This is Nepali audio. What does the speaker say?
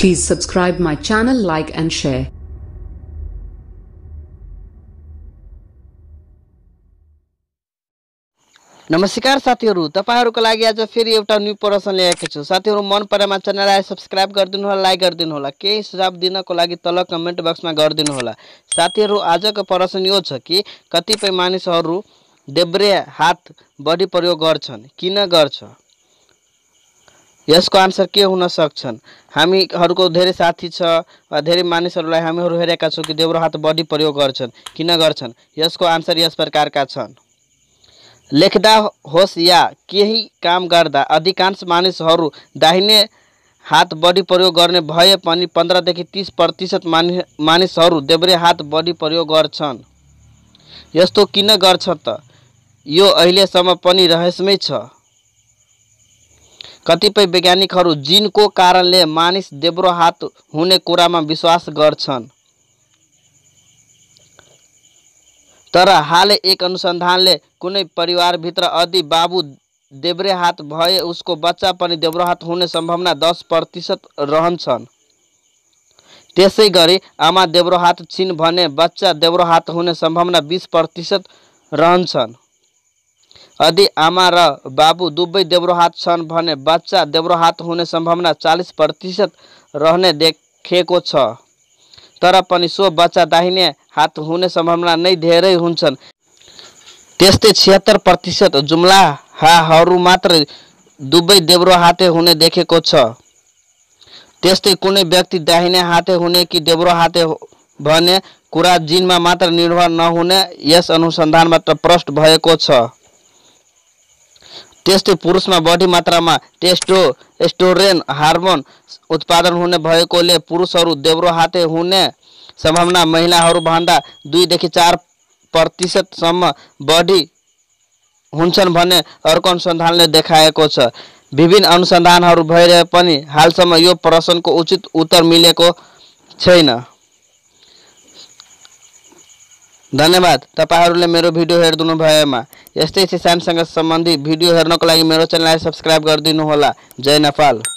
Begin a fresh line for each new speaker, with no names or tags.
Please subscribe my channel, like and share. नमस्कार साथीहरू तपाईँहरूको लागि आज फेरि एउटा न्यू प्रश्न ल्याएको छु साथीहरू मन परेमा च्यानललाई आए सब्सक्राइब गरिदिनु होला लाइक गरिदिनु होला केही सुझाव दिनको लागि तल कमेन्ट बक्समा गरिदिनु होला साथीहरू आजको प्रश्न यो छ कि कतिपय मानिसहरू देब्रे हात बढी प्रयोग गर्छन् किन गर्छ यसको आन्सर के हुन सक्छन् हामीहरूको धेरै साथी छ वा धेरै मानिसहरूलाई हामीहरू हेरेका छौँ कि देब्रो हात बढी प्रयोग गर्छन् किन गर्छन् यसको आन्सर यस प्रकारका छन् लेख्दा होस् या केही काम गर्दा अधिकांश मानिसहरू दाहिने हात बढी प्रयोग गर्ने भए पनि पन्ध्रदेखि तिस प्रतिशत मानि मानिसहरू देब्रे हात बढी प्रयोग गर्छन् यस्तो किन गर्छ त यो अहिलेसम्म पनि रहस्यमै छ कतिपय वैज्ञानिकहरू जिनको कारणले मानिस देब्रो हात हुने कुरामा विश्वास गर्छन् तर हालै एक अनुसन्धानले कुनै परिवारभित्र यदि बाबु देब्रे हात भए उसको बच्चा पनि देब्रो हात हुने सम्भावना दस प्रतिशत रहन्छन् त्यसै गरी आमा देब्रो हात छिन् भने बच्चा देब्रो हात हुने सम्भावना बिस प्रतिशत रहन्छन् यदि आमा र बाबु दुवै देब्रोहात छन् भने बच्चा देब्रोहात हुने सम्भावना चालिस प्रतिशत रहने देखेको छ तर पनि सो बच्चा दाहिने हात हुने सम्भावना नै धेरै हुन्छन् त्यस्तै छिहत्तर प्रतिशत जुम्लाहाहरू मात्र दुवै देब्रो हाते हुने देखेको छ त्यस्तै कुनै व्यक्ति दाहिने हाते हुने कि देब्रो हाते भने कुरा जिनमा मात्र निर्भर नहुने यस अनुसन्धानबाट प्रष्ट भएको छ टेस्ट पुरुषमा बढी टेस्टो एस्टोरेन हार्मोन उत्पादन होने हुने पुरुष पुरुषहरू हाथे होने संभावना सम्भावना महिलाहरूभन्दा दुईदि चार प्रतिशतसम्म बढी होने अर्क अनुसंधान ने देखा छ विभिन्न अनुसन्धानहरू भइरहे हालसम यह प्रश्न को उचित उत्तर मिले धन्यवाद तपहर मेरे भिडियो हेरिदिनु भएमा यस्तै सिसानसँग सम्बन्धित भिडियो हेर्नको लागि मेरो च्यानललाई सब्सक्राइब गरिदिनुहोला जय नेपाल